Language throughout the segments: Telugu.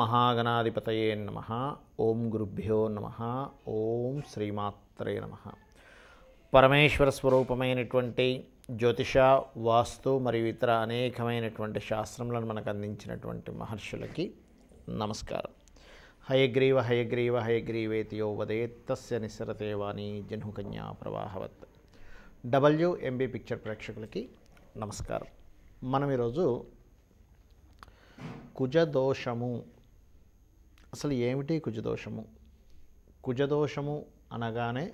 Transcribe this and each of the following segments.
మహాగణాధిపతయే నమ ఓం గురుభ్యో నమ ఓం శ్రీమాత్రే నమ పరమేశ్వర స్వరూపమైనటువంటి జ్యోతిష వాస్తు మరియు ఇతర అనేకమైనటువంటి శాస్త్రములను మనకు అందించినటువంటి మహర్షులకి నమస్కారం హయగ్రీవ హయగ్రీవ హయగ్రీవేతియో వదేత్తస్య నిసరతే వాణి కన్యా ప్రవాహవత్ ఎంబీ పిక్చర్ ప్రేక్షకులకి నమస్కారం మనం ఈరోజు కుజదోషము అసలు ఏమిటి కుజదోషము కుజదోషము అనగానే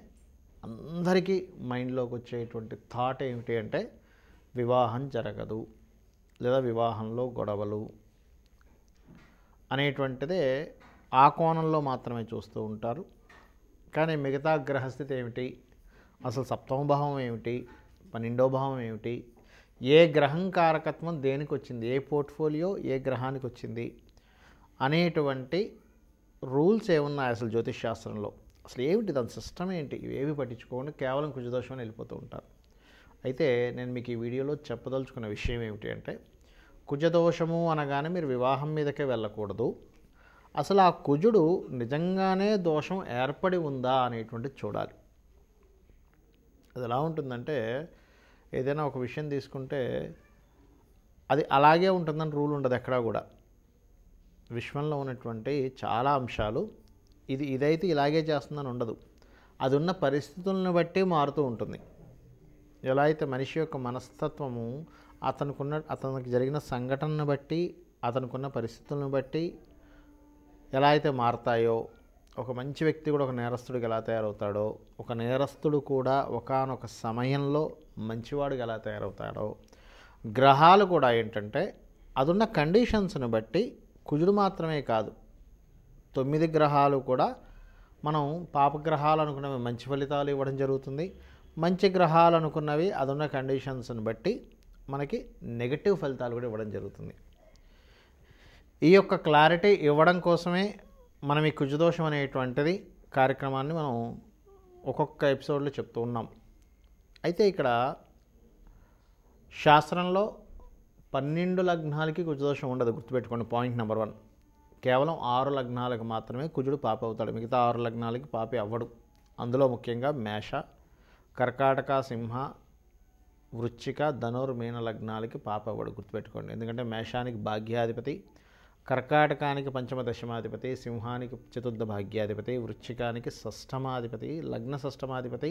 అందరికీ మైండ్లోకి వచ్చేటువంటి థాట్ ఏమిటి అంటే వివాహం జరగదు లేదా వివాహంలో గొడవలు అనేటువంటిదే ఆ కోణంలో మాత్రమే చూస్తూ ఉంటారు కానీ మిగతా గ్రహస్థితి ఏమిటి అసలు సప్తమ భావం ఏమిటి పన్నెండో భావం ఏమిటి ఏ గ్రహం కారకత్వం దేనికి వచ్చింది ఏ పోర్ట్ఫోలియో ఏ గ్రహానికి వచ్చింది అనేటువంటి రూల్స్ ఏమున్నాయి అసలు జ్యోతిష్ శాస్త్రంలో అసలు ఏమిటి దాని సిస్టమ్ ఏంటి ఏవి పట్టించుకోకుండా కేవలం కుజదోషం వెళ్ళిపోతూ ఉంటారు అయితే నేను మీకు ఈ వీడియోలో చెప్పదలుచుకున్న విషయం ఏమిటి అంటే కుజదోషము అనగానే మీరు వివాహం మీదకే వెళ్ళకూడదు అసలు ఆ కుజుడు నిజంగానే దోషం ఏర్పడి ఉందా అనేటువంటిది చూడాలి అది ఎలా ఉంటుందంటే ఏదైనా ఒక విషయం తీసుకుంటే అది అలాగే ఉంటుందని రూల్ ఉండదు ఎక్కడా కూడా విశ్వంలో ఉన్నటువంటి చాలా అంశాలు ఇది ఇదైతే ఇలాగే చేస్తుందని ఉండదు అది ఉన్న పరిస్థితులను బట్టి మారుతూ ఉంటుంది ఎలా అయితే మనిషి యొక్క మనస్తత్వము అతనుకున్న అతనికి జరిగిన సంఘటనను బట్టి అతనుకున్న పరిస్థితులను బట్టి ఎలా అయితే మారతాయో ఒక మంచి వ్యక్తి కూడా ఒక నేరస్తుడికి ఎలా తయారవుతాడో ఒక నేరస్తుడు కూడా ఒకనొక సమయంలో మంచివాడికి ఎలా తయారవుతాడో గ్రహాలు కూడా ఏంటంటే అదున్న కండిషన్స్ని బట్టి కుజుడు మాత్రమే కాదు తొమ్మిది గ్రహాలు కూడా మనం పాపగ్రహాలు అనుకున్నవి మంచి ఫలితాలు ఇవ్వడం జరుగుతుంది మంచి గ్రహాలు అనుకున్నవి అదున్న కండిషన్స్ని బట్టి మనకి నెగటివ్ ఫలితాలు కూడా ఇవ్వడం జరుగుతుంది ఈ యొక్క క్లారిటీ ఇవ్వడం కోసమే మనం ఈ కుజదోషం అనేటువంటిది కార్యక్రమాన్ని మనం ఒక్కొక్క ఎపిసోడ్లో చెప్తూ ఉన్నాం అయితే ఇక్కడ శాస్త్రంలో పన్నెండు లగ్నాలకి కుజదోషం ఉండదు గుర్తుపెట్టుకోండి పాయింట్ నెంబర్ వన్ కేవలం ఆరు లగ్నాలకు మాత్రమే కుజుడు పాపి అవుతాడు మిగతా ఆరు లగ్నాలకి పాపి అవ్వడు అందులో ముఖ్యంగా మేష కర్కాటక సింహ వృచ్చిక ధనుర్మీన లగ్నాలకి పాప అవ్వడు గుర్తుపెట్టుకోండి ఎందుకంటే మేషానికి భాగ్యాధిపతి కర్కాటకానికి పంచమ దశమాధిపతి సింహానికి చతుర్థ భాగ్యాధిపతి వృచ్చికానికి షష్టమాధిపతి లగ్న షష్టమాధిపతి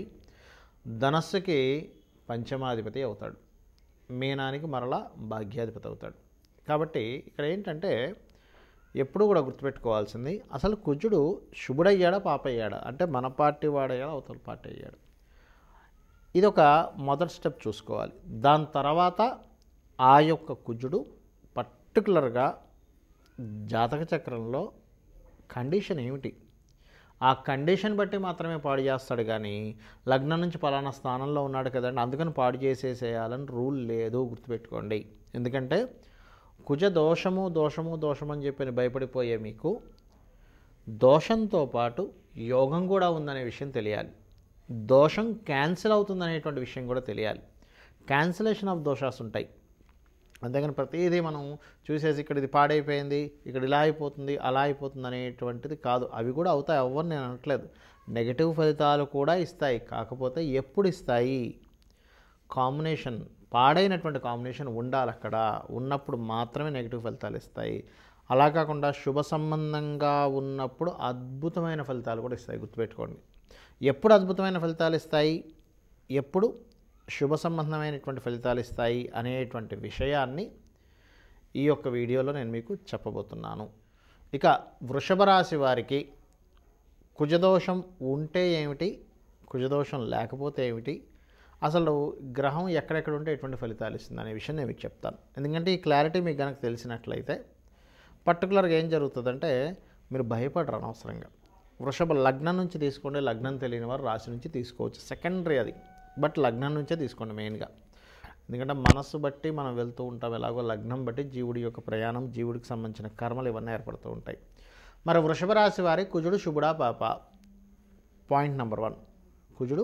ధనస్సుకి పంచమాధిపతి అవుతాడు మీనానికి మరలా భాగ్యాధిపతి అవుతాడు కాబట్టి ఇక్కడ ఏంటంటే ఎప్పుడు కూడా గుర్తుపెట్టుకోవాల్సింది అసలు కుజుడు శుభుడయ్యాడా పాపయ్యాడా అంటే మన పార్టీ వాడయ్యాడా అవతల పార్టీ అయ్యాడు ఇది ఒక మొదటి స్టెప్ చూసుకోవాలి దాని తర్వాత ఆ యొక్క కుజుడు పర్టికులర్గా జాతక చక్రంలో కండిషన్ ఏమిటి ఆ కండిషన్ బట్టి మాత్రమే పాడు చేస్తాడు కానీ లగ్నం నుంచి పలానా స్థానంలో ఉన్నాడు కదండి అందుకని పాడు చేసేసేయాలని రూల్ లేదు గుర్తుపెట్టుకోండి ఎందుకంటే కుజ దోషము దోషము దోషం అని చెప్పి భయపడిపోయే మీకు దోషంతో పాటు యోగం కూడా ఉందనే విషయం తెలియాలి దోషం క్యాన్సిల్ అవుతుందనేటువంటి విషయం కూడా తెలియాలి క్యాన్సిలేషన్ ఆఫ్ దోషాస్ ఉంటాయి అంతేగాని ప్రతిదీ మనం చూసేసి ఇక్కడ ఇది పాడైపోయింది ఇక్కడ ఇలా అయిపోతుంది అలా అయిపోతుంది అనేటువంటిది కాదు అవి కూడా అవుతాయి అవ్వని నేను అనట్లేదు నెగటివ్ ఫలితాలు కూడా ఇస్తాయి కాకపోతే ఎప్పుడు ఇస్తాయి కాంబినేషన్ పాడైనటువంటి కాంబినేషన్ ఉండాలి అక్కడ ఉన్నప్పుడు మాత్రమే నెగిటివ్ ఫలితాలు ఇస్తాయి అలా కాకుండా శుభ సంబంధంగా ఉన్నప్పుడు అద్భుతమైన ఫలితాలు కూడా ఇస్తాయి గుర్తుపెట్టుకోండి ఎప్పుడు అద్భుతమైన ఫలితాలు ఇస్తాయి ఎప్పుడు శుభ సంబంధమైనటువంటి ఫలితాలు ఇస్తాయి అనేటువంటి విషయాన్ని ఈ యొక్క వీడియోలో నేను మీకు చెప్పబోతున్నాను ఇక వృషభ రాశి వారికి కుజదోషం ఉంటే ఏమిటి కుజదోషం లేకపోతే ఏమిటి అసలు గ్రహం ఎక్కడెక్కడ ఉంటే ఎటువంటి ఫలితాలు ఇస్తుంది అనే విషయం నేను మీకు చెప్తాను ఎందుకంటే ఈ క్లారిటీ మీకు కనుక తెలిసినట్లయితే పర్టికులర్గా ఏం జరుగుతుందంటే మీరు భయపడరు అనవసరంగా వృషభ లగ్నం నుంచి తీసుకుంటే లగ్నం తెలియని వారు రాశి నుంచి తీసుకోవచ్చు సెకండరీ అది బట్ లగ్నం నుంచే తీసుకోండి మెయిన్గా ఎందుకంటే మనస్సు బట్టి మనం వెళ్తూ ఉంటాం ఎలాగో లగ్నం బట్టి జీవుడి యొక్క ప్రయాణం జీవుడికి సంబంధించిన కర్మలు ఇవన్నీ ఏర్పడుతూ ఉంటాయి మరి వృషభ రాశి వారి కుజుడు శుభుడా పాప పాయింట్ నెంబర్ వన్ కుజుడు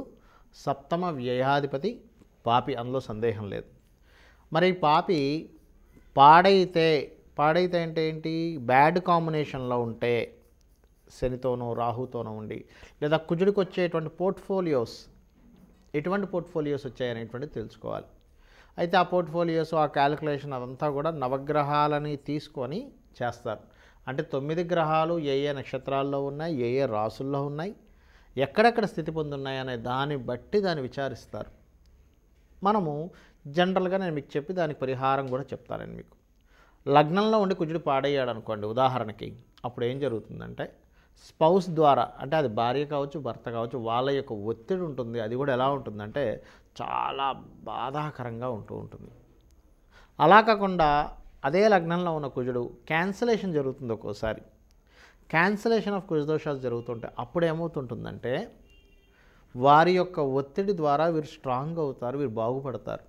సప్తమ వ్యయాధిపతి పాపి అందులో సందేహం లేదు మరి పాపి పాడైతే పాడైతే అంటే ఏంటి బ్యాడ్ కాంబినేషన్లో ఉంటే శనితోనో రాహుతోనో ఉండి లేదా కుజుడికి వచ్చేటువంటి పోర్ట్ఫోలియోస్ ఎటువంటి పోర్ట్ఫోలియోస్ వచ్చాయనేటువంటి తెలుసుకోవాలి అయితే ఆ పోర్ట్ఫోలియోస్ ఆ క్యాలిక్యులేషన్ అదంతా కూడా నవగ్రహాలని తీసుకొని చేస్తారు అంటే తొమ్మిది గ్రహాలు ఏ ఏ నక్షత్రాల్లో ఉన్నాయి ఏ ఏ రాసుల్లో ఉన్నాయి ఎక్కడెక్కడ స్థితి పొందున్నాయి అనే దాన్ని బట్టి దాన్ని విచారిస్తారు మనము జనరల్గా నేను మీకు చెప్పి దానికి పరిహారం కూడా చెప్తానండి మీకు లగ్నంలో ఉండి కుజుడు పాడయ్యాడు అనుకోండి ఉదాహరణకి అప్పుడు ఏం జరుగుతుందంటే స్పౌస్ ద్వారా అంటే అది భార్య కావచ్చు భర్త కావచ్చు వాళ్ళ యొక్క ఒత్తిడి ఉంటుంది అది కూడా ఎలా ఉంటుందంటే చాలా బాధాకరంగా ఉంటూ ఉంటుంది అలా కాకుండా అదే లగ్నంలో ఉన్న కుజుడు క్యాన్సలేషన్ జరుగుతుంది ఒక్కోసారి క్యాన్సలేషన్ ఆఫ్ కుజదోషాలు జరుగుతుంటే అప్పుడు ఏమవుతుంటుందంటే వారి యొక్క ఒత్తిడి ద్వారా వీరు స్ట్రాంగ్ అవుతారు వీరు బాగుపడతారు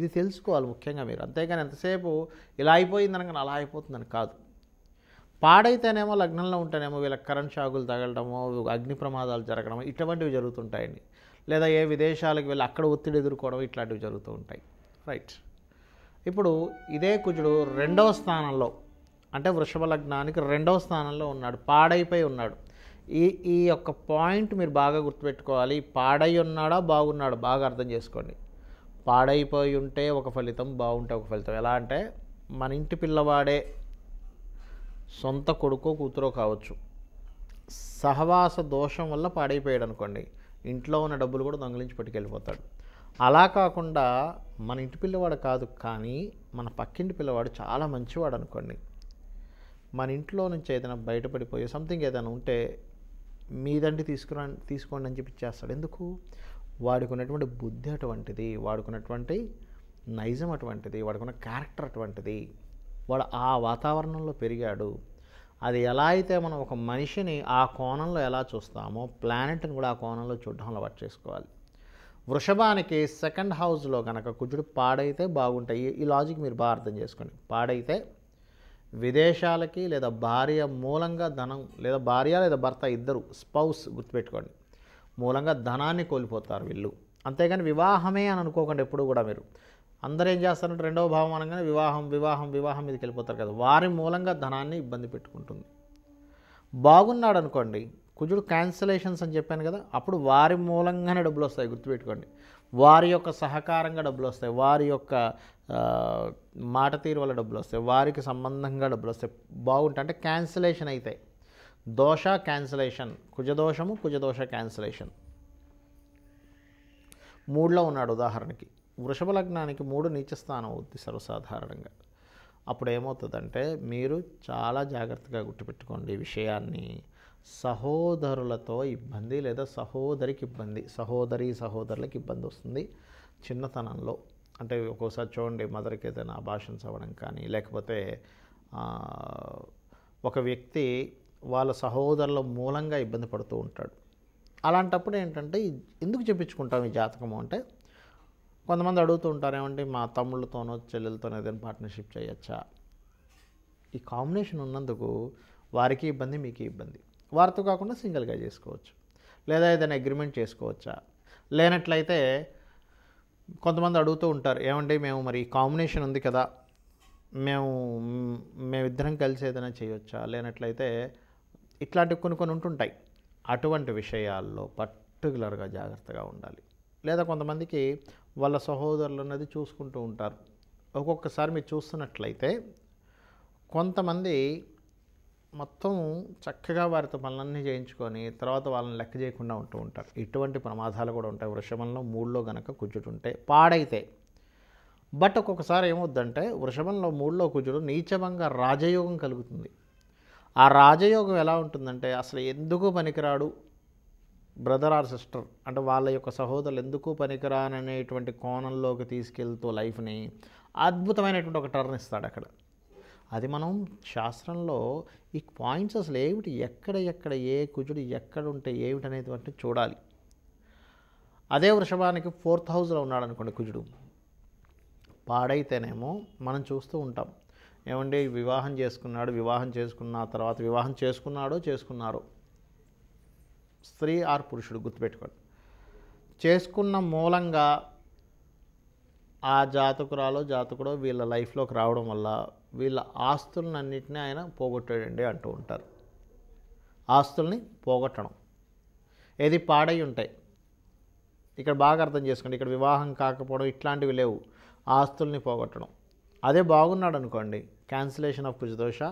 ఇది తెలుసుకోవాలి ముఖ్యంగా మీరు అంతేగాని ఎంతసేపు ఇలా అయిపోయిందనగానే అలా అయిపోతుందని కాదు పాడైతేనేమో లగ్నంలో ఉంటేనేమో వీళ్ళకి కరెంట్ షాకులు తగలడము అగ్ని ప్రమాదాలు జరగడము ఇటువంటివి జరుగుతుంటాయండి లేదా ఏ విదేశాలకు వెళ్ళి అక్కడ ఒత్తిడి ఎదుర్కోవడం ఇట్లాంటివి జరుగుతూ ఉంటాయి రైట్ ఇప్పుడు ఇదే కుజుడు రెండవ స్థానంలో అంటే వృషభ లగ్నానికి రెండవ స్థానంలో ఉన్నాడు పాడైపోయి ఉన్నాడు ఈ ఈ యొక్క పాయింట్ మీరు బాగా గుర్తుపెట్టుకోవాలి పాడై ఉన్నాడా బాగున్నాడు బాగా అర్థం చేసుకోండి పాడైపోయి ఉంటే ఒక ఫలితం బాగుంటే ఒక ఫలితం ఎలా అంటే మన ఇంటి పిల్లవాడే సొంత కొడుకో కూతురో కావచ్చు సహవాస దోషం వల్ల పాడైపోయాడు అనుకోండి ఇంట్లో ఉన్న డబ్బులు కూడా దొంగలించి పట్టుకెళ్ళిపోతాడు అలా కాకుండా మన ఇంటి పిల్లవాడు కాదు కానీ మన పక్కింటి పిల్లవాడు చాలా మంచివాడు అనుకోండి మన ఇంట్లో నుంచి ఏదైనా బయటపడిపోయి సంథింగ్ ఏదైనా ఉంటే మీదండి తీసుకురా తీసుకోండి అని చెప్పి చేస్తాడు ఎందుకు వాడుకున్నటువంటి బుద్ధి అటువంటిది వాడుకున్నటువంటి నైజం అటువంటిది వాడుకున్న క్యారెక్టర్ అటువంటిది వాడు ఆ వాతావరణంలో పెరిగాడు అది ఎలా అయితే మనం ఒక మనిషిని ఆ కోణంలో ఎలా చూస్తామో ప్లానెట్ని కూడా ఆ కోణంలో చూడడం అలవాటు చేసుకోవాలి వృషభానికి సెకండ్ హౌస్లో కనుక కుజుడు పాడైతే బాగుంటాయి ఈ లాజిక్ మీరు బాగా అర్థం చేసుకోండి పాడైతే విదేశాలకి లేదా భార్య మూలంగా ధనం లేదా భార్య లేదా భర్త ఇద్దరు స్పౌస్ గుర్తుపెట్టుకోండి మూలంగా ధనాన్ని కోల్పోతారు వీళ్ళు అంతేగాని వివాహమే అని అనుకోకండి ఎప్పుడు కూడా మీరు అందరూ ఏం చేస్తారంటే రెండవ భావం అనగానే వివాహం వివాహం వివాహం మీదకి వెళ్ళిపోతారు కదా వారి మూలంగా ధనాన్ని ఇబ్బంది పెట్టుకుంటుంది బాగున్నాడు అనుకోండి కుజుడు క్యాన్సలేషన్స్ అని చెప్పాను కదా అప్పుడు వారి మూలంగానే డబ్బులు వస్తాయి గుర్తుపెట్టుకోండి వారి యొక్క సహకారంగా డబ్బులు వస్తాయి వారి యొక్క మాట తీరు వల్ల డబ్బులు వస్తాయి వారికి సంబంధంగా డబ్బులు వస్తాయి బాగుంటాయి అంటే క్యాన్సలేషన్ అవుతాయి దోష క్యాన్సలేషన్ కుజదోషము కుజదోష క్యాన్సలేషన్ మూడులో ఉన్నాడు ఉదాహరణకి వృషభ లగ్నానికి మూడు నీచస్థానం అవుద్ది సర్వసాధారణంగా అప్పుడు ఏమవుతుందంటే మీరు చాలా జాగ్రత్తగా గుర్తుపెట్టుకోండి విషయాన్ని సహోదరులతో ఇబ్బంది లేదా సహోదరికి ఇబ్బంది సహోదరి సహోదరులకి ఇబ్బంది వస్తుంది చిన్నతనంలో అంటే ఒక్కోసారి చూడండి మదర్కి ఏదైనా భాషన్స్ అవ్వడం కానీ లేకపోతే ఒక వ్యక్తి వాళ్ళ సహోదరుల మూలంగా ఇబ్బంది పడుతూ ఉంటాడు అలాంటప్పుడు ఏంటంటే ఎందుకు చెప్పించుకుంటాం ఈ జాతకము అంటే కొంతమంది అడుగుతూ ఉంటారు ఏమంటే మా తమ్ముళ్ళతోనో చెల్లెలతోనో ఏదైనా పార్ట్నర్షిప్ చేయొచ్చా ఈ కాంబినేషన్ ఉన్నందుకు వారికి ఇబ్బంది మీకు ఇబ్బంది వారితో కాకుండా సింగిల్గా చేసుకోవచ్చు లేదా ఏదైనా అగ్రిమెంట్ చేసుకోవచ్చా లేనట్లయితే కొంతమంది అడుగుతూ ఉంటారు ఏమంటే మేము మరి కాంబినేషన్ ఉంది కదా మేము మేమిద్దరం కలిసి ఏదైనా చేయొచ్చా లేనట్లయితే ఇట్లాంటివి కొన్ని కొన్ని ఉంటుంటాయి అటువంటి విషయాల్లో పర్టికులర్గా జాగ్రత్తగా ఉండాలి లేదా కొంతమందికి వాళ్ళ సహోదరులు అన్నది చూసుకుంటూ ఉంటారు ఒక్కొక్కసారి మీరు చూస్తున్నట్లయితే కొంతమంది మొత్తం చక్కగా వారితో పనులన్నీ చేయించుకొని తర్వాత వాళ్ళని లెక్క చేయకుండా ఉంటూ ఉంటారు ఇటువంటి ప్రమాదాలు కూడా ఉంటాయి వృషభంలో మూడులో గనక కూర్చుంటుంటే పాడైతే బట్ ఒక్కొక్కసారి ఏమవుద్దంటే వృషభంలో మూడులో కుజుడు నీచభంగా రాజయోగం కలుగుతుంది ఆ రాజయోగం ఎలా ఉంటుందంటే అసలు ఎందుకు పనికిరాడు బ్రదర్ ఆర్ సిస్టర్ అంటే వాళ్ళ యొక్క సహోదరులు ఎందుకు పనికిరాననేటువంటి కోణంలోకి తీసుకెళ్తూ లైఫ్ని అద్భుతమైనటువంటి ఒక టర్న్ ఇస్తాడు అక్కడ అది మనం శాస్త్రంలో ఈ పాయింట్స్ అసలు ఏమిటి ఎక్కడ ఎక్కడ ఏ కుజుడు ఎక్కడ ఉంటే ఏమిటి అనేటువంటి చూడాలి అదే వృషభానికి ఫోర్త్ హౌస్లో ఉన్నాడు అనుకోండి కుజుడు పాడైతేనేమో మనం చూస్తూ ఉంటాం ఏమండి వివాహం చేసుకున్నాడు వివాహం చేసుకున్న తర్వాత వివాహం చేసుకున్నాడో చేసుకున్నారో స్త్రీ ఆర్ పురుషుడు గుర్తుపెట్టుకోండి చేసుకున్న మూలంగా ఆ జాతకురాలో జాతకుడో వీళ్ళ లైఫ్లోకి రావడం వల్ల వీళ్ళ ఆస్తులన్నింటినీ ఆయన పోగొట్టాడండి అంటూ ఉంటారు ఆస్తుల్ని పోగొట్టడం ఏది పాడై ఉంటాయి ఇక్కడ బాగా అర్థం చేసుకోండి ఇక్కడ వివాహం కాకపోవడం ఇట్లాంటివి లేవు ఆస్తుల్ని పోగొట్టడం అదే బాగున్నాడు అనుకోండి క్యాన్సిలేషన్ ఆఫ్ కుజదోష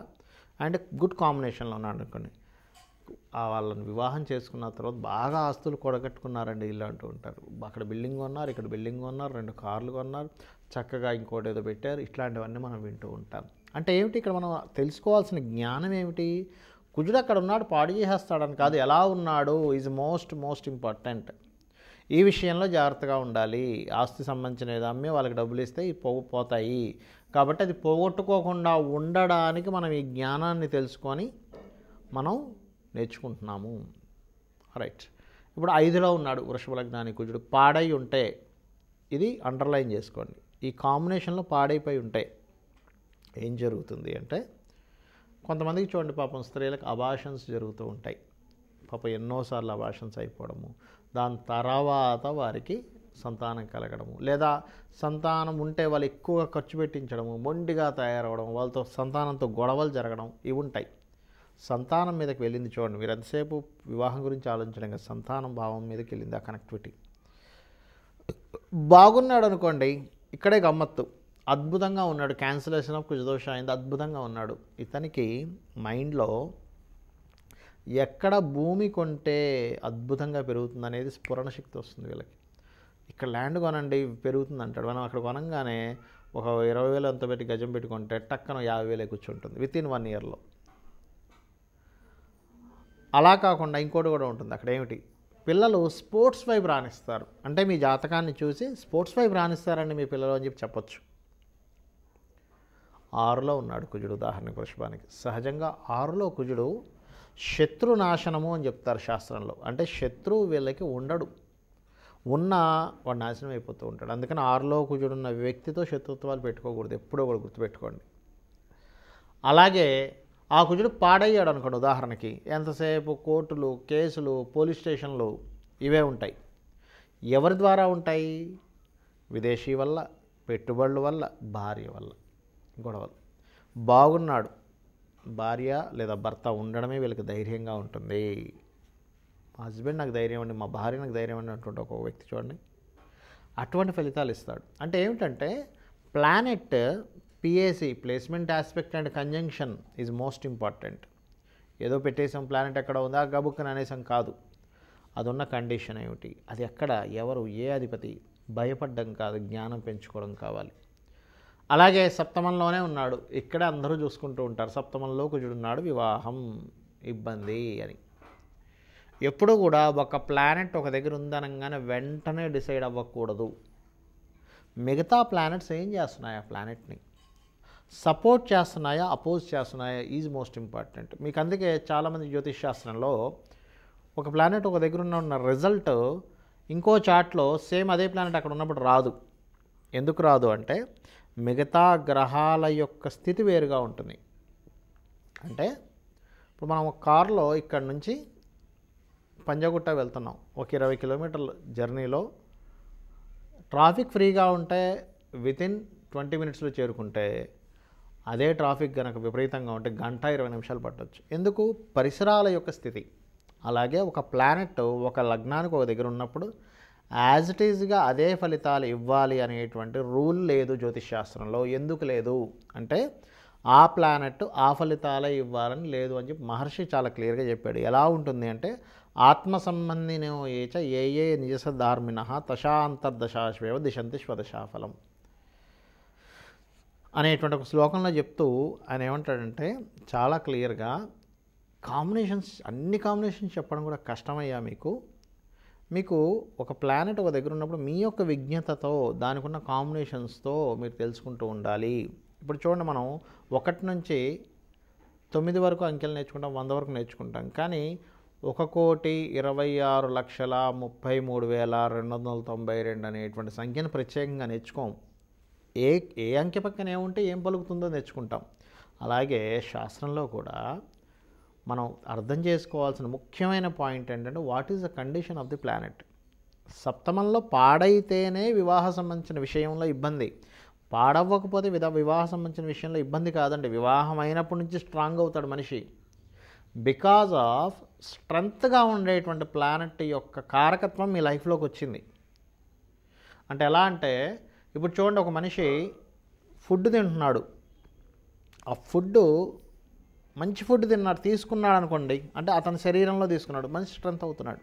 అండ్ గుడ్ కాంబినేషన్లో ఉన్నాడు అనుకోండి వాళ్ళని వివాహం చేసుకున్న తర్వాత బాగా ఆస్తులు కొడగట్టుకున్నారండి ఇల్లు అంటూ ఉంటారు అక్కడ బిల్డింగ్ కొన్నారు ఇక్కడ బిల్డింగ్ కొన్నారు రెండు కార్లు కొన్నారు చక్కగా ఇంకోటి ఏదో పెట్టారు ఇట్లాంటివన్నీ మనం వింటూ ఉంటాం అంటే ఏమిటి ఇక్కడ మనం తెలుసుకోవాల్సిన జ్ఞానం ఏమిటి కుజుడు అక్కడ ఉన్నాడు పాడు చేసేస్తాడని కాదు ఎలా ఉన్నాడు ఈజ్ మోస్ట్ మోస్ట్ ఇంపార్టెంట్ ఈ విషయంలో జాగ్రత్తగా ఉండాలి ఆస్తి సంబంధించిన ఏదో అమ్మి వాళ్ళకి డబ్బులు ఇస్తే ఇవి పోతాయి కాబట్టి అది పోగొట్టుకోకుండా ఉండడానికి మనం ఈ జ్ఞానాన్ని తెలుసుకొని మనం నేర్చుకుంటున్నాము రైట్ ఇప్పుడు ఐదులో ఉన్నాడు వృషభ లగ్నానికి కుజుడు పాడై ఉంటే ఇది అండర్లైన్ చేసుకోండి ఈ కాంబినేషన్లో పాడైపోయి ఉంటే ఏం జరుగుతుంది అంటే కొంతమందికి చూడండి పాపం స్త్రీలకు అబాషన్స్ జరుగుతూ ఉంటాయి పాపం ఎన్నోసార్లు అబాషన్స్ అయిపోవడము దాని తర్వాత వారికి సంతానం కలగడము లేదా సంతానం ఉంటే వాళ్ళు ఎక్కువగా ఖర్చు పెట్టించడము మొండిగా తయారవడం వాళ్ళతో సంతానంతో గొడవలు జరగడం ఇవి ఉంటాయి సంతానం మీదకి వెళ్ళింది చూడండి మీరు ఎంతసేపు వివాహం గురించి ఆలోచించడం కదా సంతానం భావం మీదకి వెళ్ళింది ఆ కనెక్టివిటీ బాగున్నాడు అనుకోండి ఇక్కడే గమ్మత్తు అద్భుతంగా ఉన్నాడు క్యాన్సిలేషన్ ఆఫ్ కుజదోష అయింది అద్భుతంగా ఉన్నాడు ఇతనికి మైండ్లో ఎక్కడ భూమి కొంటే అద్భుతంగా పెరుగుతుంది అనేది స్ఫురణ శక్తి వస్తుంది వీళ్ళకి ఇక్కడ ల్యాండ్ కొనండి పెరుగుతుంది అంటాడు మనం అక్కడ కొనంగానే ఒక ఇరవై వేలు అంత పెట్టి గజం పెట్టుకుంటే టక్కన యాభై వేలే కూర్చుంటుంది విత్ ఇన్ వన్ ఇయర్లో అలా కాకుండా ఇంకోటి కూడా ఉంటుంది అక్కడ ఏమిటి పిల్లలు స్పోర్ట్స్ వైపు రాణిస్తారు అంటే మీ జాతకాన్ని చూసి స్పోర్ట్స్ వైపు రాణిస్తారని మీ పిల్లలు అని చెప్పి చెప్పొచ్చు ఆరులో ఉన్నాడు కుజుడు ఉదాహరణకు వృషభానికి సహజంగా ఆరులో కుజుడు శత్రు నాశనము అని చెప్తారు శాస్త్రంలో అంటే శత్రువు వీళ్ళకి ఉండడు ఉన్నా వాడు నాశనం అయిపోతూ ఉంటాడు అందుకని ఆరులో కుజుడున్న వ్యక్తితో శత్రుత్వాలు పెట్టుకోకూడదు ఎప్పుడో కూడా గుర్తుపెట్టుకోండి అలాగే ఆ కుజుడు పాడయ్యాడు అనుకోండి ఉదాహరణకి ఎంతసేపు కోర్టులు కేసులు పోలీస్ స్టేషన్లు ఇవే ఉంటాయి ఎవరి ద్వారా ఉంటాయి విదేశీ వల్ల పెట్టుబడుల వల్ల భార్య వల్ల గొడవలు బాగున్నాడు భార్య లేదా భర్త ఉండడమే వీళ్ళకి ధైర్యంగా ఉంటుంది మా హస్బెండ్ నాకు ధైర్యం అండి మా భార్య నాకు ధైర్యం అండి అంటుంటే ఒక వ్యక్తి చూడండి అటువంటి ఫలితాలు ఇస్తాడు అంటే ఏమిటంటే ప్లానెట్ పిఏసీ placement aspect and conjunction is most important ఏదో పెట్టేసాం ప్లానెట్ ఎక్కడ ఉందా గబుక్కన అనేసాం కాదు అదున్న కండిషన్ ఏమిటి అది ఎక్కడ ఎవరు ఏ అధిపతి భయపడ్డం కాదు జ్ఞానం పెంచుకోవడం కావాలి అలాగే సప్తమంలోనే ఉన్నాడు ఇక్కడ అందరూ చూసుకుంటూ ఉంటారు సప్తమంలో కుజుడున్నాడు వివాహం ఇబ్బంది అని ఎప్పుడు కూడా ఒక ప్లానెట్ ఒక దగ్గర ఉందనగానే వెంటనే డిసైడ్ అవ్వకూడదు మిగతా ప్లానెట్స్ ఏం చేస్తున్నాయి ఆ ప్లానెట్ని సపోర్ట్ చేస్తున్నాయా అపోజ్ చేస్తున్నాయా ఈజ్ మోస్ట్ ఇంపార్టెంట్ మీకు అందుకే చాలామంది జ్యోతిష్ శాస్త్రంలో ఒక ప్లానెట్ ఒక దగ్గర ఉన్న రిజల్ట్ ఇంకో చాట్లో సేమ్ అదే ప్లానెట్ అక్కడ ఉన్నప్పుడు రాదు ఎందుకు రాదు అంటే మిగతా గ్రహాల యొక్క స్థితి వేరుగా ఉంటుంది అంటే ఇప్పుడు మనం కారులో ఇక్కడ నుంచి పంజాగుట్ట వెళ్తున్నాం ఒక ఇరవై కిలోమీటర్ల జర్నీలో ట్రాఫిక్ ఫ్రీగా ఉంటే వితిన్ ట్వంటీ మినిట్స్లో చేరుకుంటే అదే ట్రాఫిక్ కనుక విపరీతంగా ఉంటే గంట ఇరవై నిమిషాలు పట్టవచ్చు ఎందుకు పరిసరాల యొక్క స్థితి అలాగే ఒక ప్లానెట్ ఒక లగ్నానికి ఒక దగ్గర ఉన్నప్పుడు యాజ్ ఇట్ ఈజ్గా అదే ఫలితాలు ఇవ్వాలి అనేటువంటి రూల్ లేదు జ్యోతిష్శాస్త్రంలో ఎందుకు లేదు అంటే ఆ ప్లానెట్ ఆ ఫలితాలే ఇవ్వాలని లేదు అని చెప్పి మహర్షి చాలా క్లియర్గా చెప్పాడు ఎలా ఉంటుంది అంటే ఆత్మ సంబంధినో ఏచ ఏ ఏ నిజసధార్మిణ తశాంతర్దశాశ్వేవ దిశంతి స్వదశాఫలం అనేటువంటి ఒక శ్లోకంలో చెప్తూ ఆయన ఏమంటాడంటే చాలా క్లియర్గా కాంబినేషన్స్ అన్ని కాంబినేషన్స్ చెప్పడం కూడా కష్టమయ్యా మీకు మీకు ఒక ప్లానెట్ ఒక దగ్గర ఉన్నప్పుడు మీ యొక్క విజ్ఞతతో దానికి ఉన్న కాంబినేషన్స్తో మీరు తెలుసుకుంటూ ఉండాలి ఇప్పుడు చూడండి మనం ఒకటి నుంచి తొమ్మిది వరకు అంకెలు నేర్చుకుంటాం వంద వరకు నేర్చుకుంటాం కానీ ఒక కోటి ఇరవై ఆరు లక్షల ముప్పై మూడు వేల రెండు వందల తొంభై రెండు అనేటువంటి సంఖ్యను ప్రత్యేకంగా నేర్చుకోము ఏ ఏ అంకె పక్కన ఏముంటే ఏం పలుకుతుందో తెచ్చుకుంటాం అలాగే శాస్త్రంలో కూడా మనం అర్థం చేసుకోవాల్సిన ముఖ్యమైన పాయింట్ ఏంటంటే what is the condition of the planet సప్తమంలో పాడైతేనే వివాహ సంబంధించిన విషయంలో ఇబ్బంది పాడవ్వకపోతే విధ వివాహ సంబంధించిన విషయంలో ఇబ్బంది కాదండి వివాహం అయినప్పటి నుంచి స్ట్రాంగ్ అవుతాడు మనిషి బికాజ్ ఆఫ్ స్ట్రెంగ్త్గా ఉండేటువంటి ప్లానెట్ యొక్క కారకత్వం మీ లైఫ్లోకి వచ్చింది అంటే ఎలా అంటే ఇప్పుడు చూడండి ఒక మనిషి ఫుడ్ తింటున్నాడు ఆ ఫుడ్ మంచి ఫుడ్ తిన్నాడు తీసుకున్నాడు అనుకోండి అంటే అతని శరీరంలో తీసుకున్నాడు మనిషి స్ట్రెంత్ అవుతున్నాడు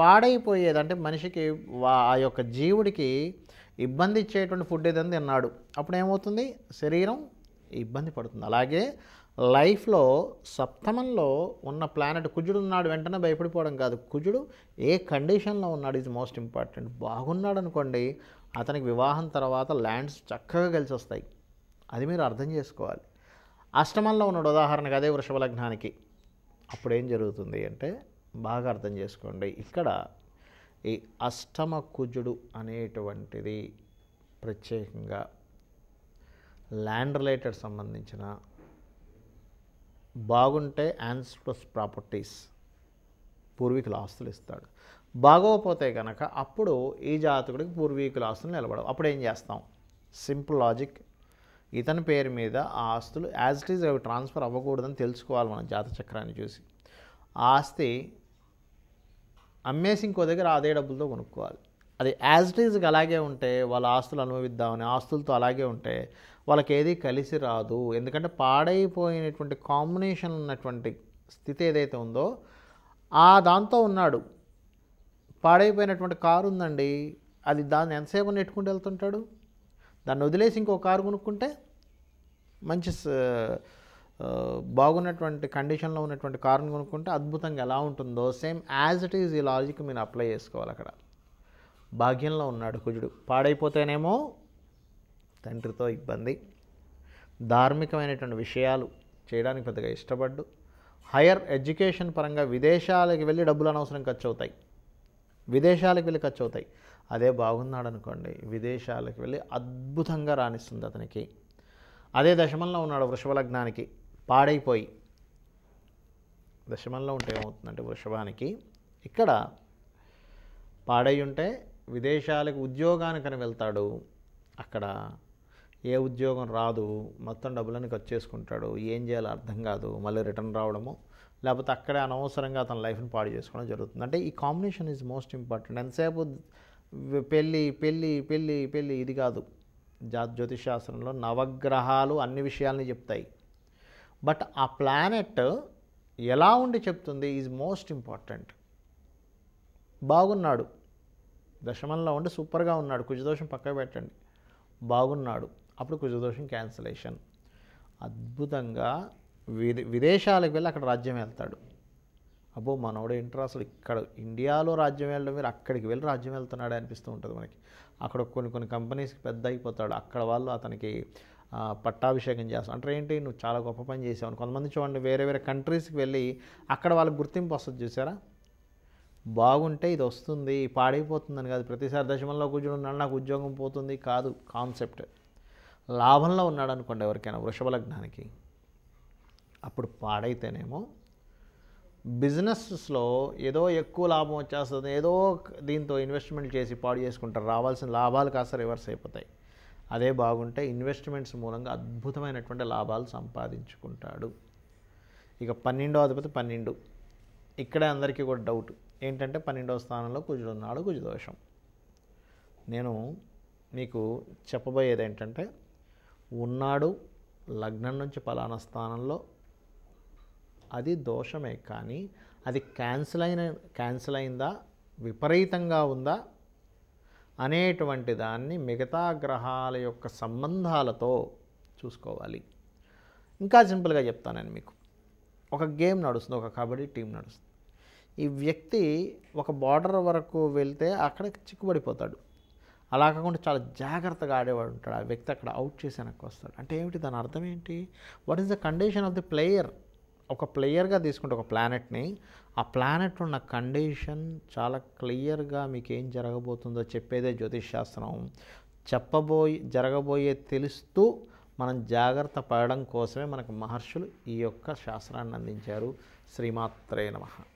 పాడైపోయేది అంటే మనిషికి ఆ యొక్క జీవుడికి ఇబ్బంది ఇచ్చేటువంటి ఫుడ్ ఏదని తిన్నాడు అప్పుడు ఏమవుతుంది శరీరం ఇబ్బంది పడుతుంది అలాగే లైఫ్లో సప్తమంలో ఉన్న ప్లానెట్ కుజుడు ఉన్నాడు వెంటనే భయపడిపోవడం కాదు కుజుడు ఏ కండిషన్లో ఉన్నాడు ఇది మోస్ట్ ఇంపార్టెంట్ బాగున్నాడు అనుకోండి అతనికి వివాహం తర్వాత ల్యాండ్స్ చక్కగా కలిసి వస్తాయి అది మీరు అర్థం చేసుకోవాలి అష్టమంలో ఉన్న ఉదాహరణకు అదే వృషభ లగ్నానికి అప్పుడు ఏం జరుగుతుంది అంటే బాగా అర్థం చేసుకోండి ఇక్కడ ఈ అష్టమ కుజుడు అనేటువంటిది ప్రత్యేకంగా ల్యాండ్ రిలేటెడ్ సంబంధించిన బాగుంటే ప్లస్ ప్రాపర్టీస్ పూర్వీకుల ఆస్తులు ఇస్తాడు బాగోపోతే కనుక అప్పుడు ఈ జాతకుడికి పూర్వీకుల ఆస్తులు నిలబడవు అప్పుడు ఏం చేస్తాం సింపుల్ లాజిక్ ఇతని పేరు మీద ఆ ఆస్తులు యాజ్ ఇట్ ఈజ్ అవి ట్రాన్స్ఫర్ అవ్వకూడదని తెలుసుకోవాలి మనం జాత చక్రాన్ని చూసి ఆస్తి అమ్మేసి ఇంకో దగ్గర అదే డబ్బులతో కొనుక్కోవాలి అది యాజ్ ఇట్ ఈజ్గా అలాగే ఉంటే వాళ్ళ ఆస్తులు అనుభవిద్దామని ఆస్తులతో అలాగే ఉంటే వాళ్ళకి ఏది కలిసి రాదు ఎందుకంటే పాడైపోయినటువంటి కాంబినేషన్ ఉన్నటువంటి స్థితి ఏదైతే ఉందో ఆ దాంతో ఉన్నాడు పాడైపోయినటువంటి కారు ఉందండి అది దాన్ని ఎంతసేపు నెట్టుకుంటూ వెళ్తుంటాడు దాన్ని వదిలేసి ఇంకో కారు కొనుక్కుంటే మంచి బాగున్నటువంటి కండిషన్లో ఉన్నటువంటి కారుని కొనుక్కుంటే అద్భుతంగా ఎలా ఉంటుందో సేమ్ యాజ్ ఇట్ ఈజ్ ఈ లాజిక్ మీరు అప్లై చేసుకోవాలి అక్కడ భాగ్యంలో ఉన్నాడు కుజుడు పాడైపోతేనేమో తండ్రితో ఇబ్బంది ధార్మికమైనటువంటి విషయాలు చేయడానికి పెద్దగా ఇష్టపడ్డు హయర్ ఎడ్యుకేషన్ పరంగా విదేశాలకు వెళ్ళి డబ్బులు అనవసరం ఖర్చు అవుతాయి విదేశాలకు వెళ్ళి ఖర్చు అవుతాయి అదే బాగున్నాడు అనుకోండి విదేశాలకు వెళ్ళి అద్భుతంగా రాణిస్తుంది అతనికి అదే దశమంలో ఉన్నాడు వృషభ లగ్నానికి పాడైపోయి దశమంలో ఉంటే ఏమవుతుందంటే వృషభానికి ఇక్కడ పాడై ఉంటే విదేశాలకు ఉద్యోగానికని వెళ్తాడు అక్కడ ఏ ఉద్యోగం రాదు మొత్తం డబ్బులని ఖర్చు చేసుకుంటాడు ఏం చేయాలో అర్థం కాదు మళ్ళీ రిటర్న్ రావడము లేకపోతే అక్కడే అనవసరంగా అతని లైఫ్ని పాడు చేసుకోవడం జరుగుతుంది అంటే ఈ కాంబినేషన్ ఈజ్ మోస్ట్ ఇంపార్టెంట్ ఎంతసేపు పెళ్ళి పెళ్ళి పెళ్ళి పెళ్ళి ఇది కాదు జా జ్యోతిష్ శాస్త్రంలో నవగ్రహాలు అన్ని విషయాలని చెప్తాయి బట్ ఆ ప్లానెట్ ఎలా ఉండి చెప్తుంది ఈజ్ మోస్ట్ ఇంపార్టెంట్ బాగున్నాడు దశమంలో ఉండి సూపర్గా ఉన్నాడు కుజదోషం పక్క పెట్టండి బాగున్నాడు అప్పుడు కుజదోషం క్యాన్సలేషన్ అద్భుతంగా విదే విదేశాలకు వెళ్ళి అక్కడ రాజ్యం వెళ్తాడు అబ్బో మనోడు ఏంటో అసలు ఇక్కడ ఇండియాలో రాజ్యం వెళ్ళడం మీరు అక్కడికి వెళ్ళి రాజ్యం వెళ్తున్నాడు అనిపిస్తూ ఉంటుంది మనకి అక్కడ కొన్ని కొన్ని కంపెనీస్కి పెద్ద అయిపోతాడు అక్కడ వాళ్ళు అతనికి పట్టాభిషేకం చేస్తాం అంటే ఏంటి నువ్వు చాలా గొప్ప పని చేసావు కొంతమంది చూడండి వేరే వేరే కంట్రీస్కి వెళ్ళి అక్కడ వాళ్ళకి గుర్తింపు వస్తుంది చూసారా బాగుంటే ఇది వస్తుంది పాడైపోతుందని కాదు ప్రతిసారి దశమంలో కూర్చుని నాకు ఉద్యోగం పోతుంది కాదు కాన్సెప్ట్ లాభంలో ఉన్నాడు అనుకోండి ఎవరికైనా వృషభ లగ్నానికి అప్పుడు పాడైతేనేమో బిజినెస్లో ఏదో ఎక్కువ లాభం వచ్చేస్తుంది ఏదో దీంతో ఇన్వెస్ట్మెంట్ చేసి పాడు చేసుకుంటారు రావాల్సిన లాభాలు కాస్త రివర్స్ అయిపోతాయి అదే బాగుంటే ఇన్వెస్ట్మెంట్స్ మూలంగా అద్భుతమైనటువంటి లాభాలు సంపాదించుకుంటాడు ఇక పన్నెండో అధిపతి పన్నెండు ఇక్కడే అందరికీ కూడా డౌట్ ఏంటంటే పన్నెండవ స్థానంలో కుజుడున్నాడు కుజదోషం నేను మీకు చెప్పబోయేది ఏంటంటే ఉన్నాడు లగ్నం నుంచి ఫలానా స్థానంలో అది దోషమే కానీ అది క్యాన్సిల్ అయిన క్యాన్సిల్ అయిందా విపరీతంగా ఉందా అనేటువంటి దాన్ని మిగతా గ్రహాల యొక్క సంబంధాలతో చూసుకోవాలి ఇంకా సింపుల్గా చెప్తాను మీకు ఒక గేమ్ నడుస్తుంది ఒక కబడ్డీ టీం నడుస్తుంది ఈ వ్యక్తి ఒక బార్డర్ వరకు వెళ్తే అక్కడ చిక్కుబడిపోతాడు అలా కాకుండా చాలా జాగ్రత్తగా ఆడేవాడు ఉంటాడు ఆ వ్యక్తి అక్కడ అవుట్ చేసేనక్కు వస్తాడు అంటే ఏమిటి దాని అర్థం ఏంటి what is the condition of the player ఒక ప్లేయర్గా తీసుకుంటే ఒక ప్లానెట్ని ఆ ప్లానెట్ ఉన్న కండిషన్ చాలా క్లియర్గా మీకు ఏం జరగబోతుందో చెప్పేదే జ్యోతిష్ శాస్త్రం చెప్పబోయే జరగబోయే తెలుస్తూ మనం జాగ్రత్త పడడం కోసమే మనకు మహర్షులు ఈ యొక్క శాస్త్రాన్ని అందించారు శ్రీమాత్రే నమ